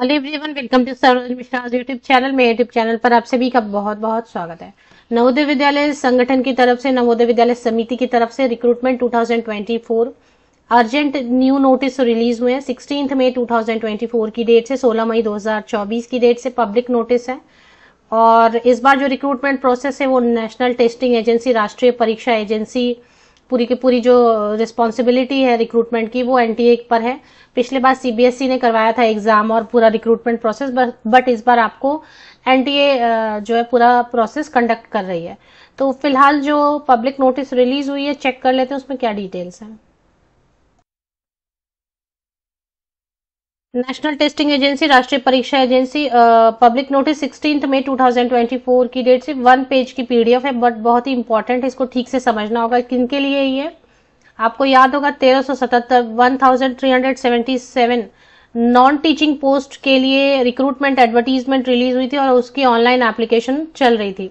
hello everyone welcome to Saroj Mishra YouTube channel में YouTube channel पर आप सभी का बहुत बहुत स्वागत है नवोदय विद्यालय संगठन की तरफ से नवोदय विद्यालय समिति की तरफ से recruitment 2024 urgent new notice release हुए हैं सिक्सटीन मई 2024 की डेट से 16 मई 2024 की डेट से पब्लिक नोटिस है और इस बार जो रिक्रूटमेंट प्रोसेस है वो नेशनल टेस्टिंग एजेंसी राष्ट्रीय परीक्षा एजेंसी पूरी की पूरी जो रिस्पॉन्सिबिलिटी है रिक्रूटमेंट की वो एनटीए पर है पिछले बार सीबीएसई e ने करवाया था एग्जाम और पूरा रिक्रूटमेंट प्रोसेस बट इस बार आपको एनटीए जो है पूरा प्रोसेस कंडक्ट कर रही है तो फिलहाल जो पब्लिक नोटिस रिलीज हुई है चेक कर लेते हैं उसमें क्या डिटेल्स हैं नेशनल टेस्टिंग एजेंसी राष्ट्रीय परीक्षा एजेंसी पब्लिक नोटिस सिक्सटीन में 2024 की डेट से वन पेज की पीडीएफ है बट बहुत ही इंपॉर्टेंट है इसको ठीक से समझना होगा किन के लिए ये आपको याद होगा तेरह सौ सतहत्तर one thousand three hundred seventy seven non teaching post के लिए रिक्रूटमेंट एडवर्टीजमेंट रिलीज हुई थी और उसकी ऑनलाइन एप्लीकेशन चल रही थी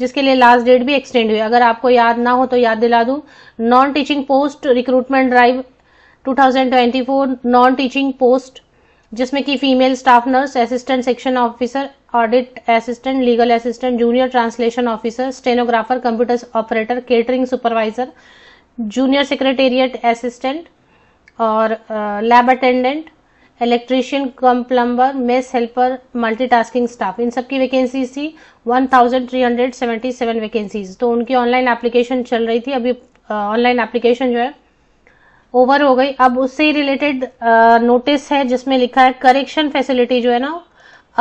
जिसके लिए लास्ट डेट भी एक्सटेंड हुई अगर आपको याद ना हो तो याद दिला दू non teaching post recruitment drive 2024 non teaching post जिसमें कि female staff nurse assistant section officer audit assistant legal assistant junior translation officer stenographer computer operator catering supervisor junior secretariat assistant और lab attendant electrician cum plumber mess helper multitasking staff इन सबकी vacancies थी 1377 vacancies तो उनकी online application चल रही थी अभी ऑनलाइन एप्लीकेशन जो है ओवर हो गई अब उससे ही रिलेटेड नोटिस है जिसमें लिखा है करेक्शन फैसिलिटी जो है ना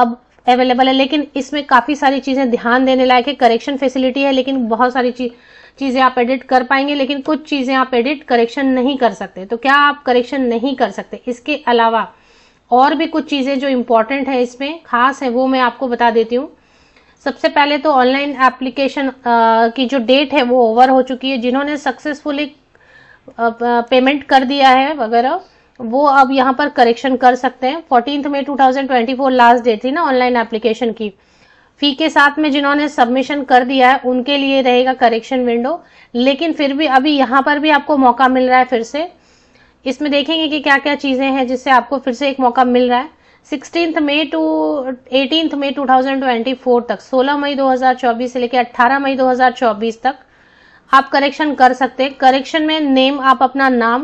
अब अवेलेबल है लेकिन इसमें काफी सारी चीजें ध्यान देने लायक है करेक्शन फैसिलिटी है लेकिन बहुत सारी चीज चीजें आप एडिट कर पाएंगे लेकिन कुछ चीजें आप एडिट करेक्शन नहीं कर सकते तो क्या आप करेक्शन नहीं कर सकते इसके अलावा और भी कुछ चीजें जो इम्पोर्टेंट है इसमें खास है वो मैं आपको बता देती हूँ सबसे पहले तो ऑनलाइन एप्लीकेशन की जो डेट है वो ओवर हो चुकी है जिन्होंने सक्सेसफुली पेमेंट कर दिया है वगैरह वो अब यहाँ पर करेक्शन कर सकते हैं फोर्टीन में 2024 लास्ट डेट थी ना ऑनलाइन एप्लीकेशन की फी के साथ में जिन्होंने सबमिशन कर दिया है उनके लिए रहेगा करेक्शन विंडो लेकिन फिर भी अभी यहाँ पर भी आपको मौका मिल रहा है फिर से इसमें देखेंगे कि क्या क्या चीज़ें हैं जिससे आपको फिर से एक मौका मिल रहा है sixteen May to eighteen May 2024 तक 16 मई 2024 से लेकर 18 मई 2024 तक आप करेक्शन कर सकते हैं करेक्शन में नेम आप अपना नाम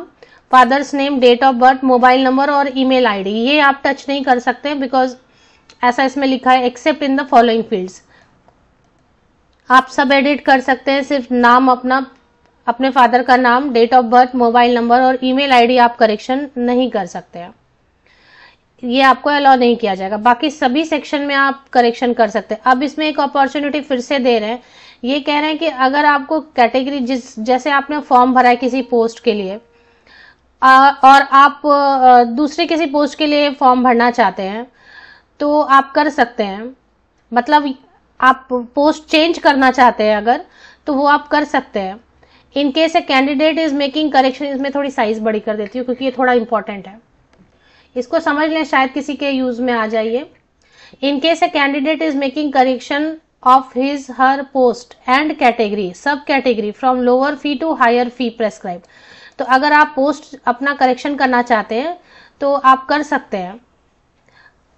father's name date of birth mobile number और ईमेल आईडी ये आप टच नहीं कर सकते बिकॉज ऐसा इसमें लिखा है except in the following fields आप सब एडिट कर सकते हैं सिर्फ नाम अपना अपने फादर का नाम date of birth mobile number और ईमेल आईडी आप करेक्शन नहीं कर सकते हैं ये आपको अलाउ नहीं किया जाएगा बाकी सभी सेक्शन में आप करेक्शन कर सकते हैं अब इसमें एक अपॉर्चुनिटी फिर से दे रहे हैं ये कह रहे हैं कि अगर आपको कैटेगरी जिस जैसे आपने फॉर्म भरा है किसी पोस्ट के लिए आ, और आप दूसरे किसी पोस्ट के लिए फॉर्म भरना चाहते हैं तो आप कर सकते हैं मतलब आप पोस्ट चेंज करना चाहते हैं अगर तो वो आप कर सकते हैं in case a candidate is making correction इसमें थोड़ी साइज बड़ी कर देती हूँ क्योंकि ये थोड़ा इंपॉर्टेंट है इसको समझ लें शायद किसी के यूज में आ जाइए in case a candidate is making correction of his her post and category sub category from lower fee to higher fee prescribe तो अगर आप पोस्ट अपना करेक्शन करना चाहते हैं तो आप कर सकते हैं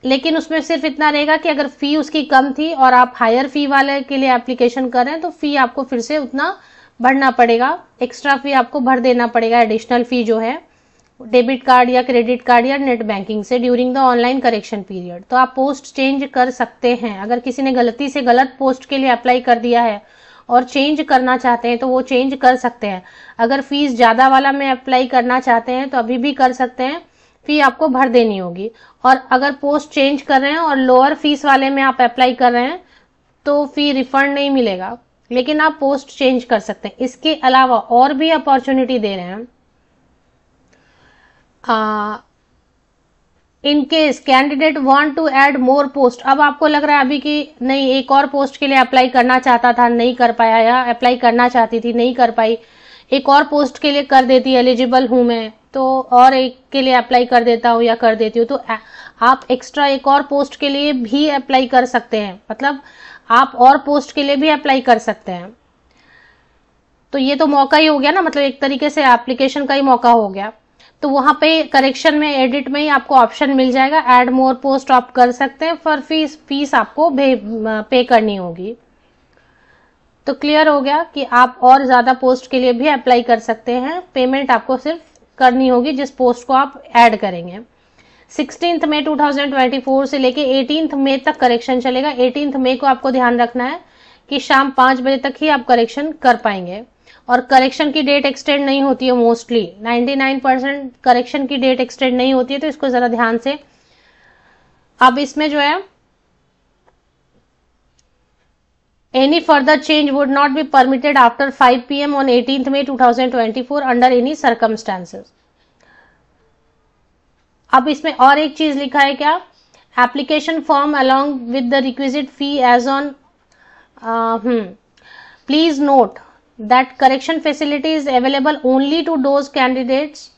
लेकिन उसमें सिर्फ इतना रहेगा कि अगर फी उसकी कम थी और आप हायर फी वाले के लिए एप्लीकेशन कर रहे हैं तो फी आपको फिर से उतना भरना पड़ेगा एक्स्ट्रा फी आपको भर देना पड़ेगा एडिशनल फी जो है डेबिट कार्ड या क्रेडिट कार्ड या नेट बैंकिंग से during the online correction period तो आप पोस्ट चेंज कर सकते हैं अगर किसी ने गलती से गलत पोस्ट के लिए अप्लाई कर दिया है और चेंज करना चाहते हैं तो वो चेंज कर सकते हैं अगर फीस ज़्यादा वाला में अप्लाई करना चाहते हैं तो अभी भी कर सकते हैं फी आपको भर देनी होगी और अगर पोस्ट चेंज कर रहे हैं और लोअर फीस वाले में आप अप्लाई कर रहे हैं तो फी रिफंड नहीं मिलेगा लेकिन आप पोस्ट चेंज कर सकते हैं इसके अलावा और भी अपॉर्चुनिटी दे रहे हैं in case in case candidate want to add more post अब आपको लग रहा है अभी कि नहीं एक और पोस्ट के लिए अप्लाई करना चाहता था नहीं कर पाया या अप्लाई करना चाहती थी नहीं कर पाई एक और पोस्ट के लिए कर देती एलिजिबल हूं मैं तो और एक के लिए अप्लाई कर देता हूँ या कर देती हूँ तो आप एक्स्ट्रा एक और पोस्ट के लिए भी अप्लाई कर सकते हैं मतलब आप और पोस्ट के लिए भी अप्लाई कर सकते हैं तो ये तो मौका ही हो गया ना मतलब एक तरीके से एप्लीकेशन का ही मौका हो गया तो वहां पे करेक्शन में एडिट में ही आपको ऑप्शन मिल जाएगा एड मोर पोस्ट आप कर सकते हैं फॉर फीस फीस आपको पे करनी होगी तो क्लियर हो गया कि आप और ज्यादा पोस्ट के लिए भी अप्लाई कर सकते हैं पेमेंट आपको सिर्फ करनी होगी जिस पोस्ट को आप ऐड करेंगे सिक्सटीन मई 2024 से लेके 18 मई तक करेक्शन चलेगा 18 मई को आपको ध्यान रखना है कि शाम पांच बजे तक ही आप करेक्शन कर पाएंगे और करेक्शन की डेट एक्सटेंड नहीं होती है मोस्टली 99 परसेंट करेक्शन की डेट एक्सटेंड नहीं होती है तो इसको ज़रा ध्यान से अब इसमें जो है any further change would not be permitted after 5 P M on eighteen May 2024 under any circumstances अब इसमें और एक चीज़ लिखा है क्या application form along with the requisite fee as on please note that correction facility is available only to those candidates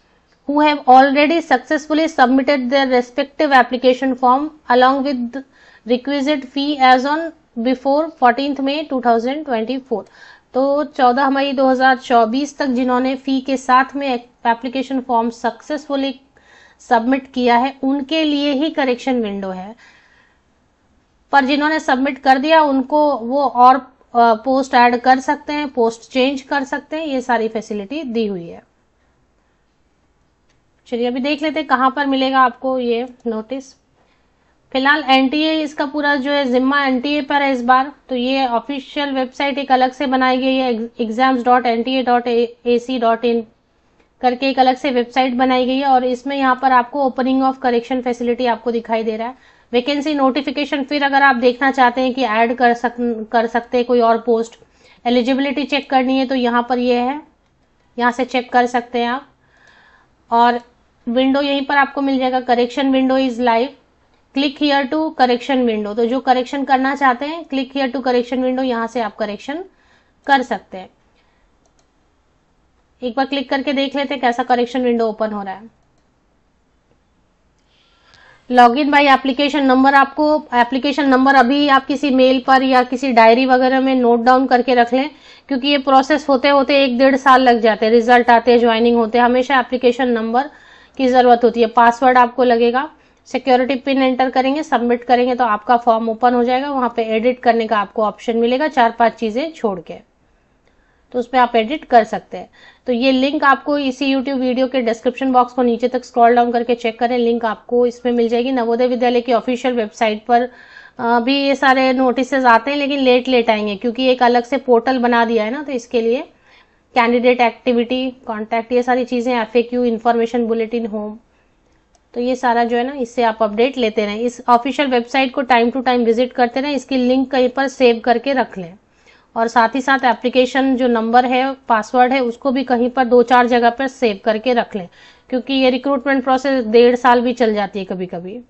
who have already successfully submitted their respective application form along with requisite fee as on before 14th May 2024 तो 14 मई 2024 तक जिन्होंने फी के साथ में application form successfully submit किया है उनके लिए ही करेक्शन विंडो है पर जिन्होंने सबमिट कर दिया उनको वो और पोस्ट ऐड कर सकते हैं पोस्ट चेंज कर सकते हैं ये सारी फैसिलिटी दी हुई है चलिए अभी देख लेते हैं कहाँ पर मिलेगा आपको ये नोटिस फिलहाल एनटीए इसका पूरा जो है जिम्मा एनटीए पर है इस बार तो ये ऑफिशियल वेबसाइट एक अलग से बनाई गई है exams dot N T A dot A C dot in करके एक अलग से वेबसाइट बनाई गई है और इसमें यहाँ पर आपको ओपनिंग ऑफ करेक्शन फैसिलिटी आपको दिखाई दे रहा है वैकेंसी नोटिफिकेशन फिर अगर आप देखना चाहते हैं कि ऐड कर सक कर सकते कोई और पोस्ट एलिजिबिलिटी चेक करनी है तो यहाँ पर ये यह है यहाँ से चेक कर सकते हैं आप और विंडो यहीं पर आपको मिल जाएगा correction window is live click here to correction window तो जो करेक्शन करना चाहते हैं click here to correction window यहाँ से आप करेक्शन कर सकते हैं एक बार क्लिक करके देख लेते हैं कैसा करेक्शन विंडो ओपन हो रहा है लॉगिन बाय एप्लीकेशन नंबर आपको एप्लीकेशन नंबर अभी आप किसी मेल पर या किसी डायरी वगैरह में नोट डाउन करके रख लें क्योंकि ये प्रोसेस होते होते एक डेढ़ साल लग जाते हैं रिजल्ट आते हैं ज्वाइनिंग होते हैं हमेशा एप्लीकेशन नंबर की ज़रूरत होती है पासवर्ड आपको लगेगा सिक्योरिटी पिन एंटर करेंगे सबमिट करेंगे तो आपका फॉर्म ओपन हो जाएगा वहाँ पे एडिट करने का आपको ऑप्शन मिलेगा चार पांच चीज़ें छोड़ के तो उसमें आप एडिट कर सकते हैं तो ये लिंक आपको इसी यूट्यूब वीडियो के डिस्क्रिप्शन बॉक्स को नीचे तक स्क्रॉल डाउन करके चेक करें लिंक आपको इसमें मिल जाएगी नवोदय विद्यालय की ऑफिशियल वेबसाइट पर भी ये सारे नोटिस आते हैं लेकिन लेट लेट आएंगे क्योंकि एक अलग से पोर्टल बना दिया है ना तो इसके लिए कैंडिडेट एक्टिविटी कॉन्टैक्ट ये सारी चीज़ें F A information bulletin home तो ये सारा जो है ना इससे आप अपडेट लेते रहें इस ऑफिशियल वेबसाइट को टाइम टू टाइम विजिट करते रहें इसकी लिंक कहीं पर सेव करके रख लें और साथ ही साथ एप्लीकेशन जो नंबर है पासवर्ड है उसको भी कहीं पर दो चार जगह पर सेव करके रख लें क्योंकि ये रिक्रूटमेंट प्रोसेस डेढ़ साल भी चल जाती है कभी कभी